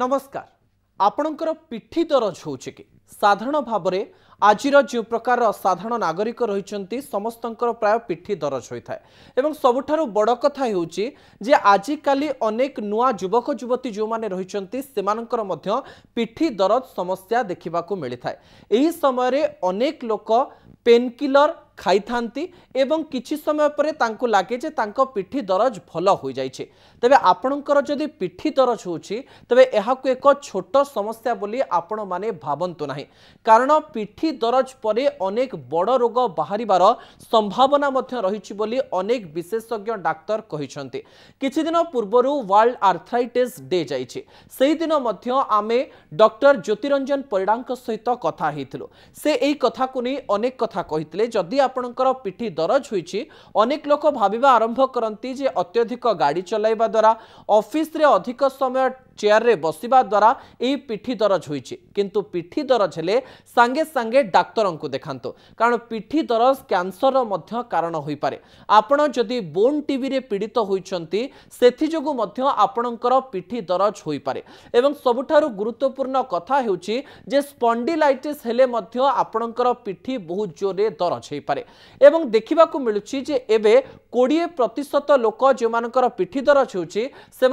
ନମସ୍କାର ଆପଣଙ୍କର ପିଠି ଦରଜ ହେଉଛି କି ସାଧାରଣ ଭାବରେ ଆଜିର ଯେଉଁ ପ୍ରକାର ସାଧାରଣ ନାଗରିକ ରହିଛନ୍ତି ସମସ୍ତଙ୍କର ପ୍ରାୟ ପିଠି ଦରଜ ହୋଇଥାଏ ଏବଂ ସବୁଠାରୁ ବଡ଼ କଥା ହେଉଛି ଯେ ଆଜିକାଲି ଅନେକ ନୂଆ ଯୁବକ ଯୁବତୀ ଯେଉଁମାନେ ରହିଛନ୍ତି ସେମାନଙ୍କର ମଧ୍ୟ ପିଠି ଦରଜ ସମସ୍ୟା ଦେଖିବାକୁ ମିଳିଥାଏ ଏହି ସମୟରେ ଅନେକ ଲୋକ ପେନ୍କିଲର ଖାଇଥାନ୍ତି ଏବଂ କିଛି ସମୟ ପରେ ତାଙ୍କୁ ଲାଗେ ଯେ ତାଙ୍କ ପିଠି ଦରଜ ଭଲ ହୋଇଯାଇଛି ତେବେ ଆପଣଙ୍କର ଯଦି ପିଠି ଦରଜ ହେଉଛି ତେବେ ଏହାକୁ ଏକ ଛୋଟ ସମସ୍ୟା ବୋଲି ଆପଣମାନେ ଭାବନ୍ତୁ ନାହିଁ କାରଣ ପିଠି ଦରଜ ପରେ ଅନେକ ବଡ଼ ରୋଗ ବାହାରିବାର ସମ୍ଭାବନା ମଧ୍ୟ ରହିଛି ବୋଲି ଅନେକ ବିଶେଷଜ୍ଞ ଡାକ୍ତର କହିଛନ୍ତି କିଛିଦିନ ପୂର୍ବରୁ ୱାର୍ଲଡ ଆର୍ଥ୍ରାଇଟିସ୍ ଡେ ଯାଇଛି ସେହିଦିନ ମଧ୍ୟ ଆମେ ଡକ୍ଟର ଜ୍ୟୋତିରଞ୍ଜନ ପରିଡ଼ାଙ୍କ ସହିତ କଥା ହେଇଥିଲୁ ସେ ଏହି କଥାକୁ ନେଇ ଅନେକ କଥା କହିଥିଲେ ଯଦି ଆପଣଙ୍କର ପିଠି ଦରଜ ହୋଇଛି ଅନେକ ଲୋକ ଭାବିବା ଆରମ୍ଭ କରନ୍ତି ଯେ ଅତ୍ୟଧିକ ଗାଡ଼ି ଚଲାଇବା ଦ୍ୱାରା ଅଫିସରେ ଅଧିକ ସମୟ চেয়ারে বসিবা দ্বারা এই পিঠি দরজ হয়েছে কিন্তু পিঠি দরজ হলে সাঙ্গে সাঙ্গে ডাক্তরঙ্ক দেখান্তু কারণ পিঠি দরজ ক্যান্সরর মধ্য কারণ হইপারে আপনার যদি বোন টিভিরে পীড়িত হয়েছেন সেযোগু মধ্য আপনার পিঠি দরজ হইপারে এবং সবুঠার গুরুত্বপূর্ণ কথা হচ্ছে যে স্পন্ডিলাইটিস হলে মধ্য আপনার পিঠি বহু জোরে দরজ হইপারে এবং দেখা মিলুছি যে এবে কোড়িয়ে প্রত লোক যে পিঠি দরজ হচ্ছে সে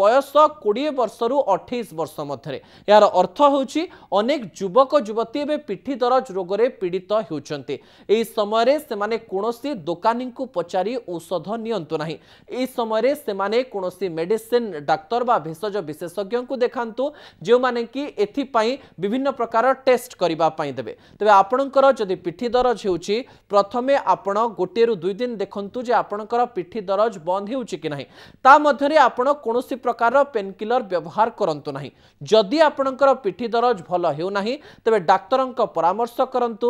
বয়স কোড়িয়ে ବର୍ଷରୁ ଅଠେଇଶ ବର୍ଷ ମଧ୍ୟରେ ଏହାର ଅର୍ଥ ହେଉଛି ଅନେକ ଯୁବକ ଯୁବତୀ ଏବେ ପିଠି ଦରଜ ରୋଗରେ ପୀଡ଼ିତ ହେଉଛନ୍ତି ଏହି ସମୟରେ ସେମାନେ କୌଣସି ଦୋକାନୀଙ୍କୁ ପଚାରି ଔଷଧ ନିଅନ୍ତୁ ନାହିଁ ଏହି ସମୟରେ ସେମାନେ କୌଣସି ମେଡିସିନ ଡାକ୍ତର ବା ଭେଷଜ ବିଶେଷଜ୍ଞଙ୍କୁ ଦେଖାନ୍ତୁ ଯେଉଁମାନେ କି ଏଥିପାଇଁ ବିଭିନ୍ନ ପ୍ରକାର ଟେଷ୍ଟ କରିବା ପାଇଁ ଦେବେ ତେବେ ଆପଣଙ୍କର ଯଦି ପିଠି ଦରଜ ହେଉଛି ପ୍ରଥମେ ଆପଣ ଗୋଟିଏରୁ ଦୁଇ ଦିନ ଦେଖନ୍ତୁ ଯେ ଆପଣଙ୍କର ପିଠି ଦରଜ ବନ୍ଦ ହେଉଛି କି ନାହିଁ ତା ମଧ୍ୟରେ ଆପଣ କୌଣସି ପ୍ରକାରର ପେନ୍ କିଲର ব্যবহার করন্ত নাহি যদি आपणकर পিঠি দরাজ ভাল হেউ নাহি তebe ডক্টরଙ୍କ পরামর্শ করন্ত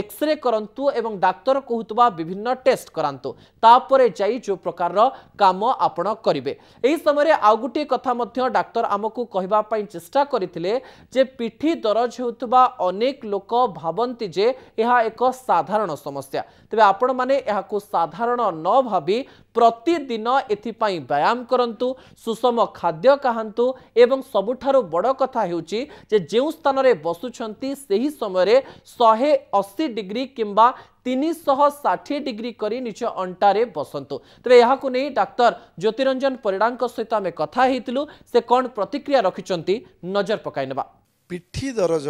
এক্সরে করন্ত এবং ডক্টর কহতবা বিভিন্ন টেস্ট করন্ত তাপরে যাইচু প্রকারৰ কাম आपण করিবে এই সময়ৰে আগুটে কথা মদ্য ডক্টর আমাক কহিবা পই চেষ্টা করিtile যে পিঠি দরাজ হুতবা अनेक লোক ভাবନ୍ତି যে ইহা এক সাধারণ সমস্যা তebe आपण মানে ইহা কো সাধারণ ন ভাবি প্রতিদিন এতি পই ব্যায়াম করন্ত সুসম খাদ্য কহান্ত ଏବଂ ସବୁଠାରୁ ବଡ଼ କଥା ହେଉଛି ଯେ ଯେଉଁ ସ୍ଥାନରେ ବସୁଛନ୍ତି ସେହି ସମୟରେ ଶହେ ଅଶୀ ଡିଗ୍ରୀ କିମ୍ବା ତିନିଶହ ଷାଠିଏ ଡିଗ୍ରୀ କରି ନିଜ ଅଣ୍ଟାରେ ବସନ୍ତୁ ତେବେ ଏହାକୁ ନେଇ ଡାକ୍ତର ଜ୍ୟୋତିରଞ୍ଜନ ପରିଡ଼ାଙ୍କ ସହିତ ଆମେ କଥା ହେଇଥିଲୁ ସେ କ'ଣ ପ୍ରତିକ୍ରିୟା ରଖିଛନ୍ତି ନଜର ପକାଇ ନେବା ପିଠି ଦରଜ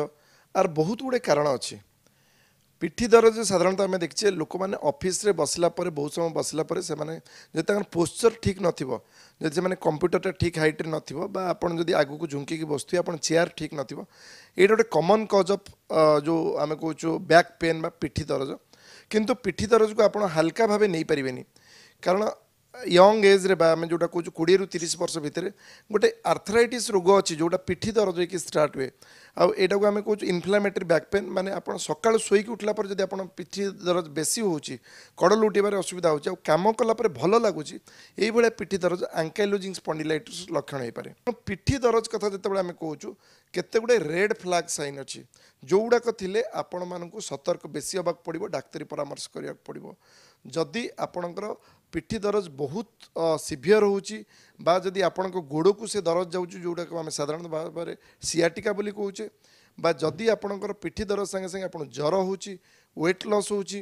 ଆର୍ ବହୁତ ଗୁଡ଼ିଏ କାରଣ ଅଛି ପିଠି ଦରଜ ସାଧାରଣତଃ ଆମେ ଦେଖିଛେ ଲୋକମାନେ ଅଫିସରେ ବସିଲା ପରେ ବହୁତ ସମୟ ବସିଲା ପରେ ସେମାନେ ଯଦି ତାଙ୍କର ପୋଶ୍ଚର ଠିକ୍ ନଥିବ ଯଦି ସେମାନେ କମ୍ପ୍ୟୁଟରଟା ଠିକ୍ ହାଇଟ୍ରେ ନଥିବ ବା ଆପଣ ଯଦି ଆଗକୁ ଝୁଙ୍କିକି ବସୁଥିବେ ଆପଣ ଚେୟାର ଠିକ୍ ନଥିବ ଏଇଟା ଗୋଟେ କମନ୍ କଜ୍ ଅଫ୍ ଯେଉଁ ଆମେ କହୁଛୁ ବ୍ୟାକ୍ ପେନ୍ ବା ପିଠି ଦରଜ କିନ୍ତୁ ପିଠି ଦରଜକୁ ଆପଣ ହାଲକା ଭାବେ ନେଇପାରିବେନି କାରଣ ୟଙ୍ଗ ଏଜ୍ରେ ବା ଆମେ ଯେଉଁଟା କହୁଛୁ କୋଡ଼ିଏରୁ ତିରିଶ ବର୍ଷ ଭିତରେ ଗୋଟେ ଆର୍ଥରାଇଟିସ୍ ରୋଗ ଅଛି ଯେଉଁଟା ପିଠି ଦରଜ ହୋଇକି ଷ୍ଟାର୍ଟ ହୁଏ ଆଉ ଏଇଟାକୁ ଆମେ କହୁଛୁ ଇନ୍ଫ୍ଲାମେଟରୀ ବ୍ୟାକ୍ ପେନ୍ ମାନେ ଆପଣ ସକାଳୁ ଶୋଇକି ଉଠିଲା ପରେ ଯଦି ଆପଣ ପିଠି ଦରଜ ବେଶୀ ହେଉଛି କଡ଼ଲ ଉଠିବାରେ ଅସୁବିଧା ହେଉଛି ଆଉ କାମ କଲା ପରେ ଭଲ ଲାଗୁଛି ଏଇଭଳିଆ ପିଠି ଦରଜ ଆଙ୍କାଇଲୋଜିଂ ସ୍ପଣ୍ଡିଲାଇଟିସ୍ ଲକ୍ଷଣ ହୋଇପାରେ ପିଠି ଦରଜ କଥା ଯେତେବେଳେ ଆମେ କହୁଛୁ କେତେ ଗୁଡ଼ିଏ ରେଡ୍ ଫ୍ଲାଗ୍ ସାଇନ୍ ଅଛି ଯେଉଁଗୁଡ଼ାକ ଥିଲେ ଆପଣମାନଙ୍କୁ ସତର୍କ ବେଶୀ ହେବାକୁ ପଡ଼ିବ ଡାକ୍ତରୀ ପରାମର୍ଶ କରିବାକୁ ପଡ଼ିବ ଯଦି ଆପଣଙ୍କର ପିଠି ଦରଜ ବହୁତ ସିଭିଅର ହେଉଛି ବା ଯଦି ଆପଣଙ୍କ ଗୋଡ଼କୁ ସେ ଦରଜ ଯାଉଛି ଯେଉଁଟାକୁ ଆମେ ସାଧାରଣ ଭାବରେ ସିଆଟିକା ବୋଲି କହୁଛେ ବା ଯଦି ଆପଣଙ୍କର ପିଠି ଦରଜ ସାଙ୍ଗେ ସାଙ୍ଗେ ଆପଣ ଜ୍ୱର ହେଉଛି ୱେଟ୍ ଲସ୍ ହେଉଛି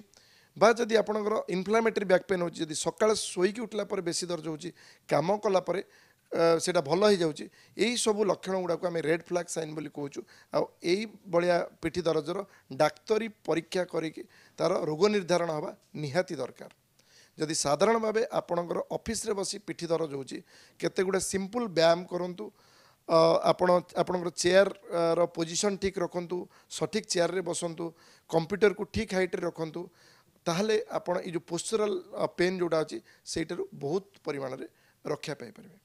বা যদি আপনার ইনফ্লামেটরি ব্যাক পেন হচ্ছে যদি সকালে শোইকি উঠলা পরে বেশি দর্জ হচ্ছে কাম কলা পরে সেটা ভাল হয়ে যাচ্ছে এই সব লক্ষণ গুড়া আমি রেড ফ্ল্যাগ সাইন বলে কুচু এই ভাইয়া পিঠি দরজর ডাক্তারী পরীক্ষা করি তার রোগ নির্ধারণ হওয়া নিহাতি দরকার ଯଦି ସାଧାରଣ ଭାବେ ଆପଣଙ୍କର ଅଫିସରେ ବସି ପିଠି ଦରଜ ହେଉଛି କେତେ ଗୁଡ଼େ ସିମ୍ପଲ୍ ବ୍ୟାୟାମ କରନ୍ତୁ ଆପଣ ଆପଣଙ୍କର ଚେୟାରର ପୋଜିସନ୍ ଠିକ୍ ରଖନ୍ତୁ ସଠିକ୍ ଚେୟାରରେ ବସନ୍ତୁ କମ୍ପ୍ୟୁଟରକୁ ଠିକ୍ ହାଇଟ୍ରେ ରଖନ୍ତୁ ତାହେଲେ ଆପଣ ଏଇ ଯେଉଁ ପୋଶ୍ଚରାଲ୍ ପେନ୍ ଯେଉଁଟା ଅଛି ସେଇଟାରୁ ବହୁତ ପରିମାଣରେ ରକ୍ଷା ପାଇପାରିବେ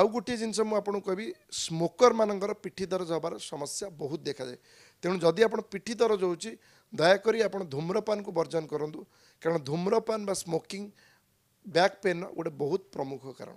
ଆଉ ଗୋଟିଏ ଜିନିଷ ମୁଁ ଆପଣଙ୍କୁ କହିବି ସ୍ମୋକରମାନଙ୍କର ପିଠି ଦରଜ ହେବାର ସମସ୍ୟା ବହୁତ ଦେଖାଯାଏ ତେଣୁ ଯଦି ଆପଣ ପିଠି ଦରଜ ହେଉଛି ଦୟାକରି ଆପଣ ଧୂମ୍ରପାନକୁ ବର୍ଜନ କରନ୍ତୁ କାରଣ ଧୂମ୍ରପାନ ବା ସ୍ମୋକିଂ ବ୍ୟାକ୍ ପେନ୍ର ଗୋଟେ ବହୁତ ପ୍ରମୁଖ କାରଣ